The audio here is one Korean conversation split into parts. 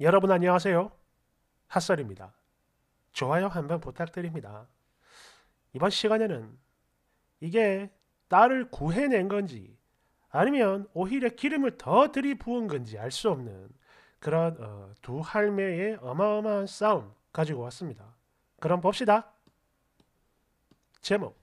여러분 안녕하세요. 핫설입니다. 좋아요 한번 부탁드립니다. 이번 시간에는 이게 딸을 구해낸 건지 아니면 오히려 기름을 더 들이부은 건지 알 수 없는 그런 어, 두 할매의 어마어마한 싸움 가지고 왔습니다. 그럼 봅시다. 제목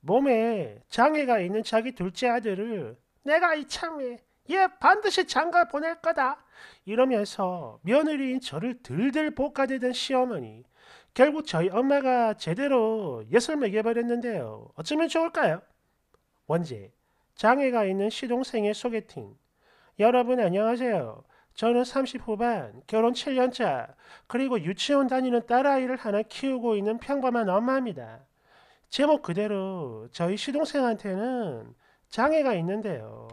몸에 장애가 있는 자기 둘째 아들을 내가 이참에 예, 반드시 장가 보낼 거다. 이러면서 며느리인 저를 들들 볶아대던 시어머니. 결국 저희 엄마가 제대로 예술 먹여버렸는데요. 어쩌면 좋을까요? 원제, 장애가 있는 시동생의 소개팅. 여러분 안녕하세요. 저는 30 후반, 결혼 7년차, 그리고 유치원 다니는 딸아이를 하나 키우고 있는 평범한 엄마입니다. 제목 그대로 저희 시동생한테는 장애가 있는데요.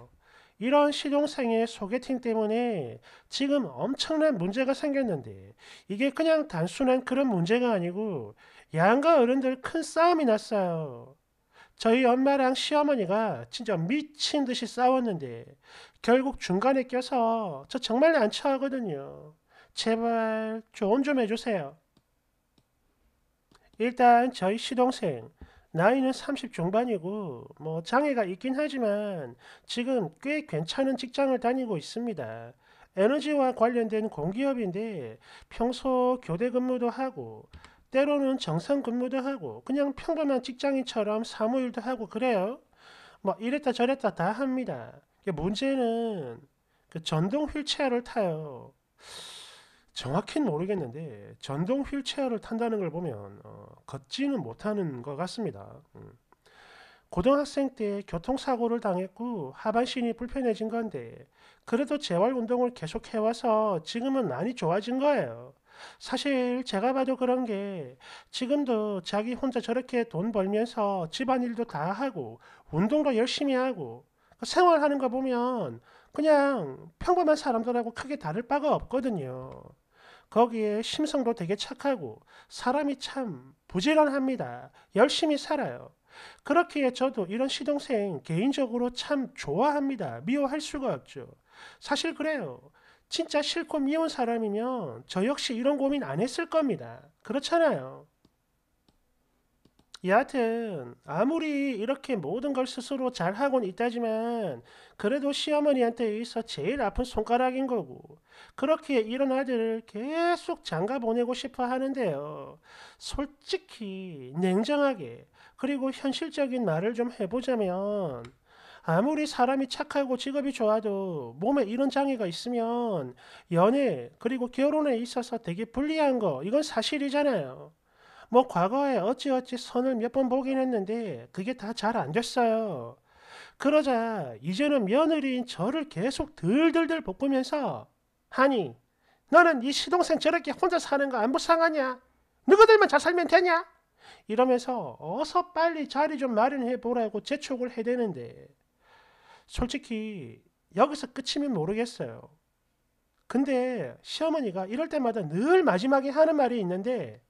이런 실용상의 소개팅 때문에 지금 엄청난 문제가 생겼는데 이게 그냥 단순한 그런 문제가 아니고 양과 어른들 큰 싸움이 났어요. 저희 엄마랑 시어머니가 진짜 미친 듯이 싸웠는데 결국 중간에 껴서 저 정말 난처하거든요. 제발 조언 좀 해주세요. 일단 저희 시동생 나이는 30 중반이고 뭐 장애가 있긴 하지만 지금 꽤 괜찮은 직장을 다니고 있습니다. 에너지와 관련된 공기업인데 평소 교대 근무도 하고 때로는 정상 근무도 하고 그냥 평범한 직장인처럼 사무일도 하고 그래요. 뭐 이랬다 저랬다 다 합니다. 문제는 그 전동 휠체어를 타요. 정확히는 모르겠는데 전동 휠체어를 탄다는 걸 보면 어, 걷지는 못하는 것 같습니다. 음. 고등학생 때 교통사고를 당했고 하반신이 불편해진 건데 그래도 재활운동을 계속 해와서 지금은 많이 좋아진 거예요. 사실 제가 봐도 그런 게 지금도 자기 혼자 저렇게 돈 벌면서 집안일도 다 하고 운동도 열심히 하고 그 생활하는 거 보면 그냥 평범한 사람들하고 크게 다를 바가 없거든요. 거기에 심성도 되게 착하고 사람이 참 부지런합니다. 열심히 살아요. 그렇기에 저도 이런 시동생 개인적으로 참 좋아합니다. 미워할 수가 없죠. 사실 그래요. 진짜 싫고 미운 사람이면 저 역시 이런 고민 안 했을 겁니다. 그렇잖아요. 여하튼 아무리 이렇게 모든 걸 스스로 잘하곤 있다지만 그래도 시어머니한테 있어 제일 아픈 손가락인 거고 그렇게 이런 아들을 계속 장가 보내고 싶어 하는데요. 솔직히 냉정하게 그리고 현실적인 말을 좀 해보자면 아무리 사람이 착하고 직업이 좋아도 몸에 이런 장애가 있으면 연애 그리고 결혼에 있어서 되게 불리한 거 이건 사실이잖아요. 뭐 과거에 어찌어찌 선을 몇 번 보긴 했는데 그게 다 잘 안 됐어요. 그러자 이제는 며느리인 저를 계속 들들들 볶으면서 하니 너는 이 시동생 저렇게 혼자 사는 거 안 불쌍하냐? 너희들만 잘 살면 되냐? 이러면서 어서 빨리 자리 좀 마련해 보라고 재촉을 해대는데 솔직히 여기서 끝이면 모르겠어요. 근데 시어머니가 이럴 때마다 늘 마지막에 하는 말이 있는데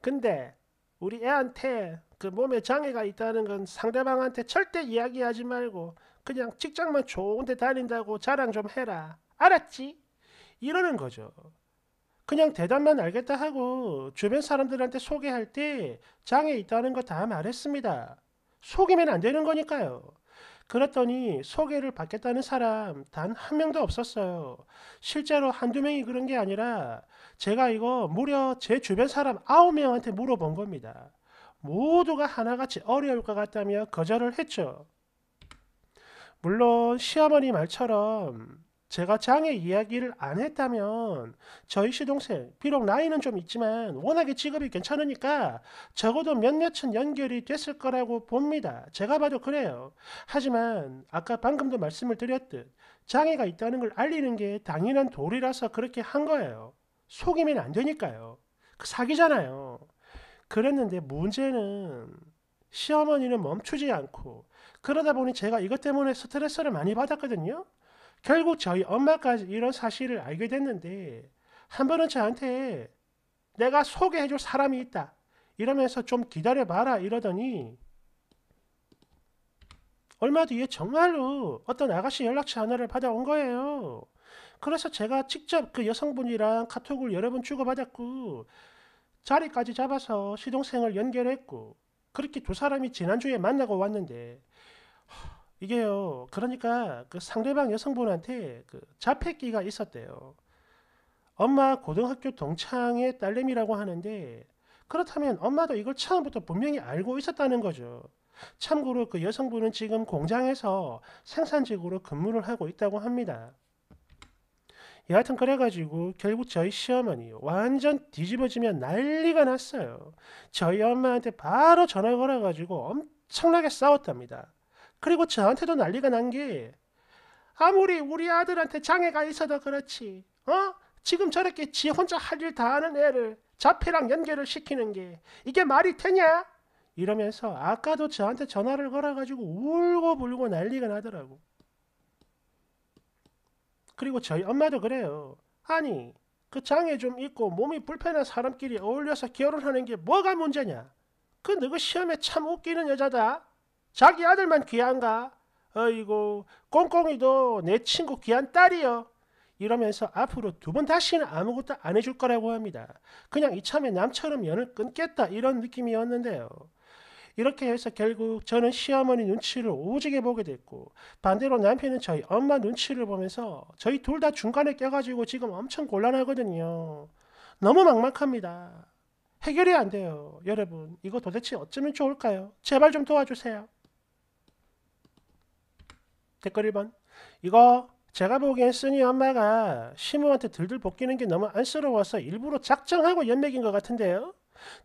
근데 우리 애한테 그 몸에 장애가 있다는 건 상대방한테 절대 이야기하지 말고 그냥 직장만 좋은데 다닌다고 자랑 좀 해라. 알았지? 이러는 거죠. 그냥 대답만 알겠다 하고 주변 사람들한테 소개할 때 장애 있다는 거 다 말했습니다. 속이면 안 되는 거니까요. 그랬더니 소개를 받겠다는 사람 단 한 명도 없었어요. 실제로 한두 명이 그런 게 아니라 제가 이거 무려 제 주변 사람 아홉 명한테 물어본 겁니다. 모두가 하나같이 어려울 것 같다며 거절을 했죠. 물론 시어머니 말처럼 제가 장애 이야기를 안 했다면 저희 시동생 비록 나이는 좀 있지만 워낙에 직업이 괜찮으니까 적어도 몇몇은 연결이 됐을 거라고 봅니다. 제가 봐도 그래요. 하지만 아까 방금도 말씀을 드렸듯 장애가 있다는 걸 알리는 게 당연한 도리라서 그렇게 한 거예요. 속이면 안 되니까요. 그 사기잖아요. 그랬는데 문제는 시어머니는 멈추지 않고 그러다 보니 제가 이것 때문에 스트레스를 많이 받았거든요. 결국 저희 엄마까지 이런 사실을 알게 됐는데 한 번은 저한테 내가 소개해줄 사람이 있다. 이러면서 좀 기다려봐라 이러더니 얼마 뒤에 정말로 어떤 아가씨 연락처 하나를 받아온 거예요. 그래서 제가 직접 그 여성분이랑 카톡을 여러 번 주고받았고 자리까지 잡아서 시동생을 연결했고 그렇게 두 사람이 지난주에 만나고 왔는데 이게요. 그러니까 그 상대방 여성분한테 그 자폐기가 있었대요. 엄마 고등학교 동창의 딸내미라고 하는데 그렇다면 엄마도 이걸 처음부터 분명히 알고 있었다는 거죠. 참고로 그 여성분은 지금 공장에서 생산직으로 근무를 하고 있다고 합니다. 여하튼 그래가지고 결국 저희 시어머니 완전 뒤집어지면 난리가 났어요. 저희 엄마한테 바로 전화 걸어가지고 엄청나게 싸웠답니다. 그리고 저한테도 난리가 난 게 아무리 우리 아들한테 장애가 있어도 그렇지 어? 지금 저렇게 지 혼자 할 일 다 하는 애를 자폐랑 연결을 시키는 게 이게 말이 되냐? 이러면서 아까도 저한테 전화를 걸어가지고 울고 불고 난리가 나더라고. 그리고 저희 엄마도 그래요. 아니 그 장애 좀 있고 몸이 불편한 사람끼리 어울려서 결혼하는 게 뭐가 문제냐? 그 누구 시험에 참 웃기는 여자다. 자기 아들만 귀한가? 어이고 꽁꽁이도 내 친구 귀한 딸이요. 이러면서 앞으로 두 번 다시는 아무것도 안 해줄 거라고 합니다. 그냥 이참에 남처럼 연을 끊겠다 이런 느낌이었는데요. 이렇게 해서 결국 저는 시어머니 눈치를 오지게 보게 됐고 반대로 남편은 저희 엄마 눈치를 보면서 저희 둘 다 중간에 껴가지고 지금 엄청 곤란하거든요. 너무 막막합니다. 해결이 안 돼요. 여러분 이거 도대체 어쩌면 좋을까요? 제발 좀 도와주세요. 댓글 1번 이거 제가 보기엔 쓰니 엄마가 시무한테 들들 벗기는 게 너무 안쓰러워서 일부러 작정하고 연맥인 것 같은데요.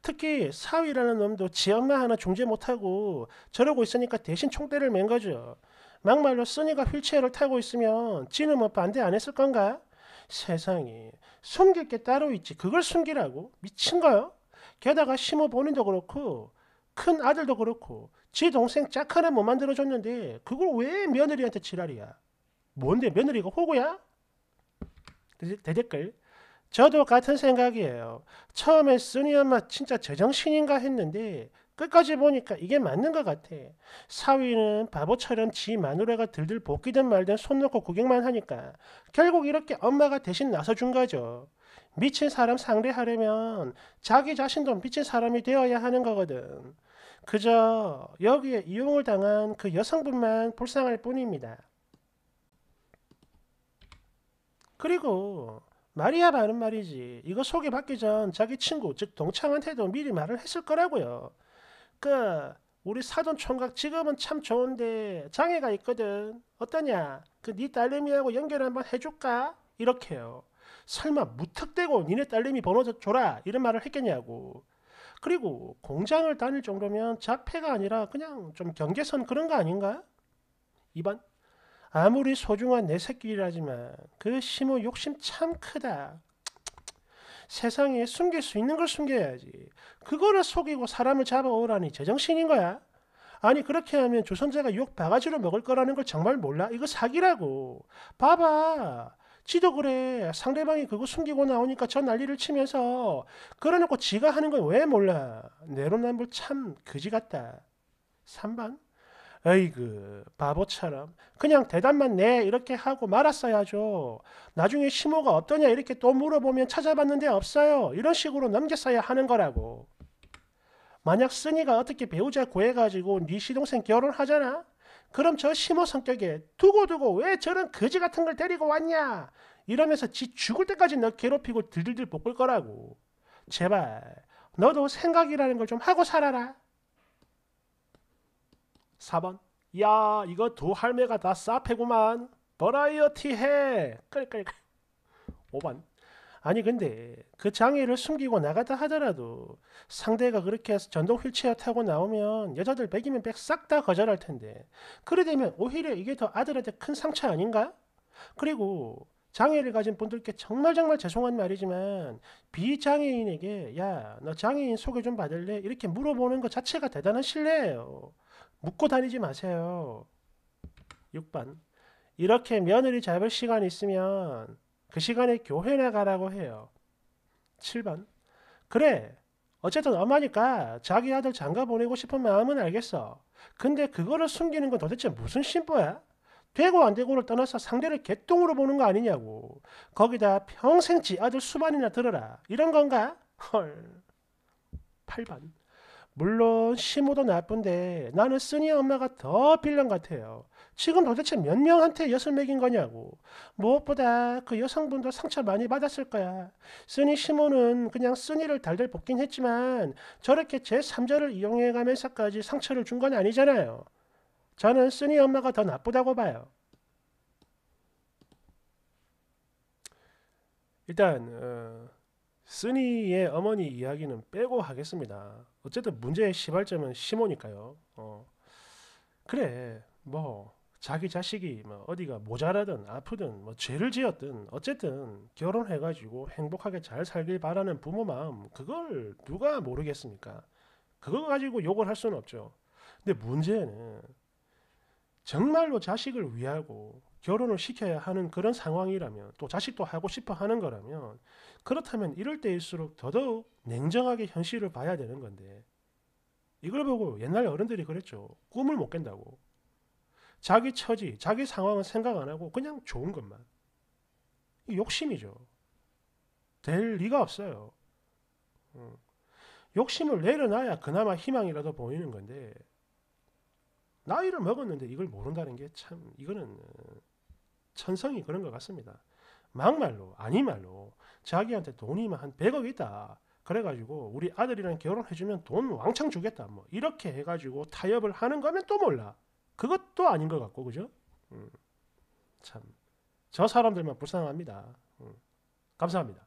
특히 사위라는 놈도 지 엄마 하나 중재 못하고 저러고 있으니까 대신 총대를 맨 거죠. 막말로 쓰니가 휠체어를 타고 있으면 지는 뭐 반대 안 했을 건가? 세상에 숨길 게 따로 있지 그걸 숨기라고? 미친 거요? 게다가 심호 본인도 그렇고 큰 아들도 그렇고 지 동생 짝 하나 못 만들어줬는데 그걸 왜 며느리한테 지랄이야. 뭔데 며느리가 호구야? 대댓글 저도 같은 생각이에요. 처음에 순이 엄마 진짜 제정신인가 했는데 끝까지 보니까 이게 맞는 것 같아. 사위는 바보처럼 지 마누라가 들들 볶이든 말든 손 놓고 구경만 하니까 결국 이렇게 엄마가 대신 나서준 거죠. 미친 사람 상대하려면 자기 자신도 미친 사람이 되어야 하는 거거든. 그저 여기에 이용을 당한 그 여성분만 불쌍할 뿐입니다. 그리고 마리아 바는 말이지 이거 소개받기 전 자기 친구 즉 동창한테도 미리 말을 했을 거라고요. 그 우리 사돈 총각 지금은참 좋은데 장애가 있거든. 어떠냐? 그네 딸내미하고 연결 한번 해줄까? 이렇게요. 설마 무턱대고 니네 딸내미 번호 줘라 이런 말을 했겠냐고. 그리고 공장을 다닐 정도면 자폐가 아니라 그냥 좀 경계선 그런 거 아닌가? 요 2번 아무리 소중한 내 새끼라지만 그 심호 욕심 참 크다. 세상에 숨길 수 있는 걸 숨겨야지. 그거를 속이고 사람을 잡아오라니 제정신인 거야. 아니 그렇게 하면 조선제가욕 바가지로 먹을 거라는 걸 정말 몰라? 이거 사기라고. 봐봐. 지적을 해. 상대방이 그거 숨기고 나오니까 저 난리를 치면서 그러놓고 지가 하는 건 왜 몰라. 내로남불 참 그지 같다. 3번. 어이그 바보처럼 그냥 대답만 내 이렇게 하고 말았어야죠. 나중에 심호가 어떠냐 이렇게 또 물어보면 찾아봤는데 없어요. 이런 식으로 넘겼어야 하는 거라고. 만약 쓴이가 어떻게 배우자 구해가지고 네 시동생 결혼하잖아. 그럼 저 심호 성격에 두고두고 왜 저런 거지 같은 걸 데리고 왔냐 이러면서 지 죽을 때까지 너 괴롭히고 들들들 볶을 거라고 제발 너도 생각이라는 걸 좀 하고 살아라 4번 야 이거 두 할매가 다 싸패구만 버라이어티 해 끌끌끌 5번 아니 근데 그 장애를 숨기고 나가다 하더라도 상대가 그렇게 해서 전동 휠체어 타고 나오면 여자들 백이면 백 싹 다 거절할 텐데 그래 되면 오히려 이게 더 아들한테 큰 상처 아닌가? 그리고 장애를 가진 분들께 정말 정말 죄송한 말이지만 비장애인에게 야 너 장애인 소개 좀 받을래? 이렇게 물어보는 것 자체가 대단한 신뢰예요. 묻고 다니지 마세요. 6번 이렇게 며느리 잡을 시간 이 있으면 그 시간에 교회나 가라고 해요. 7번. 그래. 어쨌든 엄마니까 자기 아들 장가 보내고 싶은 마음은 알겠어. 근데 그거를 숨기는 건 도대체 무슨 심보야? 되고 안 되고를 떠나서 상대를 개똥으로 보는 거 아니냐고. 거기다 평생 지 아들 수반이나 들어라. 이런 건가? 헐. 8번. 물론 시모도 나쁜데 나는 쓰니 엄마가 더 빌런 같아요. 지금 도대체 몇 명한테 엿을 먹인 거냐고. 무엇보다 그 여성분도 상처 많이 받았을 거야. 쓰니 시모는 그냥 쓰니를 달달 볶긴 했지만 저렇게 제3자를 이용해가면서까지 상처를 준 건 아니잖아요. 저는 쓰니 엄마가 더 나쁘다고 봐요. 일단 어, 쓰니의 어머니 이야기는 빼고 하겠습니다. 어쨌든 문제의 시발점은 시모니까요. 어. 그래, 뭐 자기 자식이 뭐 어디가 모자라든 아프든 뭐 죄를 지었든 어쨌든 결혼해가지고 행복하게 잘 살길 바라는 부모 마음 그걸 누가 모르겠습니까? 그거 가지고 욕을 할 수는 없죠. 근데 문제는 정말로 자식을 위하고 결혼을 시켜야 하는 그런 상황이라면 또 자식도 하고 싶어 하는 거라면 그렇다면 이럴 때일수록 더더욱 냉정하게 현실을 봐야 되는 건데 이걸 보고 옛날 어른들이 그랬죠. 꿈을 못 깬다고. 자기 처지, 자기 상황은 생각 안 하고 그냥 좋은 것만. 욕심이죠. 될 리가 없어요. 음. 욕심을 내려놔야 그나마 희망이라도 보이는 건데 나이를 먹었는데 이걸 모른다는 게 참 이거는 천성이 그런 것 같습니다. 막말로 아니 말로 자기한테 돈이 한1 0 0억있다 그래가지고 우리 아들이랑 결혼해주면 돈 왕창 주겠다. 뭐 이렇게 해가지고 타협을 하는 거면 또 몰라. 그것도 아닌 것 같고 그죠? 음, 참저 사람들만 불쌍합니다. 음, 감사합니다.